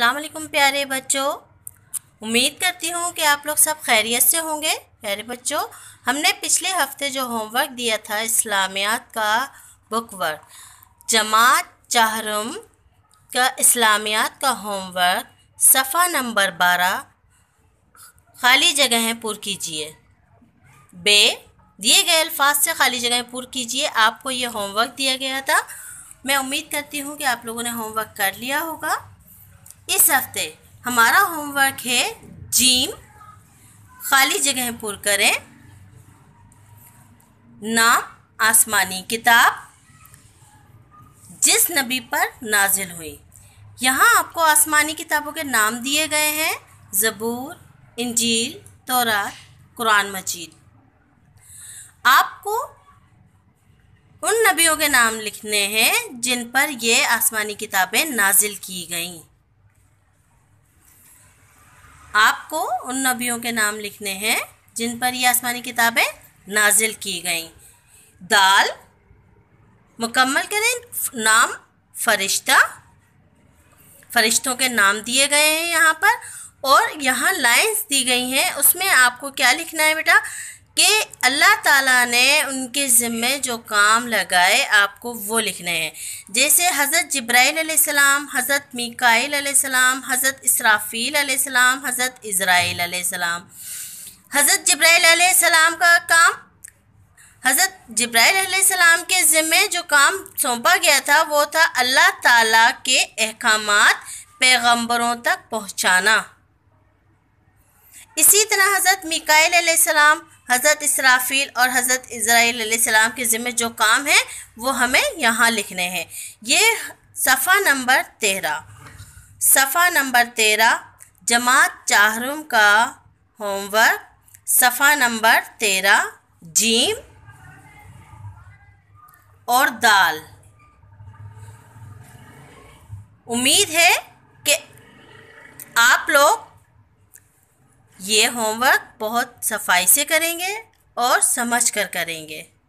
अल्लाम प्यारे बच्चों उम्मीद करती हूँ कि आप लोग सब खैरियत से होंगे प्यारे बच्चों हमने पिछले हफ्ते जो होमवर्क दिया था इस्लामियात का बुकवर्क जमात चाहरम का इस्लामियात का होमवर्क सफ़ा नंबर बारह खाली जगहें पुर कीजिए बे दिए गए अल्फाज से खाली जगहें पुर कीजिए आपको ये होमवर्क दिया गया था मैं उम्मीद करती हूँ कि आप लोगों ने होमवर्क कर लिया होगा इस हफ्ते हमारा होमवर्क है जीम खाली जगह पुर करें नाम आसमानी किताब जिस नबी पर नाजिल हुई यहाँ आपको आसमानी किताबों के नाम दिए गए हैं ज़बूर इंजील तौरा कुरान मजीद आपको उन नबियों के नाम लिखने हैं जिन पर ये आसमानी किताबें नाजिल की गईं आपको उन नबियों के नाम लिखने हैं जिन पर ये आसमानी किताबें नाजिल की गई दाल मुकम्मल करें नाम फरिश्ता फरिश्तों के नाम दिए गए हैं यहाँ पर और यहाँ लाइंस दी गई हैं उसमें आपको क्या लिखना है बेटा कि अल्लाह ताला ने उनके ज़िम्मे जो काम लगाए आपको वो लिखने हैं जैसे हज़रत जब्राईलम हज़रत मीकाईलम हज़रत इसराफ़ीलम हज़रत इसराइलम हज़रत जब्राईलम का काम हज़रत जब्राईलम के ज़िम्मे जो काम सौंपा गया था वो था अल्लाह ताला के अहकाम पैगम्बरों तक पहुँचाना इसी तरह हज़रत मिकाईल सलाम हज़रत इसराफील और हज़रत इसराइल के ज़िम्मे जो काम हैं वो हमें यहाँ लिखने हैं ये सफ़ा नंबर तेरह सफ़ा नंबर तेरह जमात चाहरुम का होमवर्क सफ़ा नंबर तेरह जीम और दाल उम्मीद है कि आप लोग ये होमवर्क बहुत सफाई से करेंगे और समझ कर करेंगे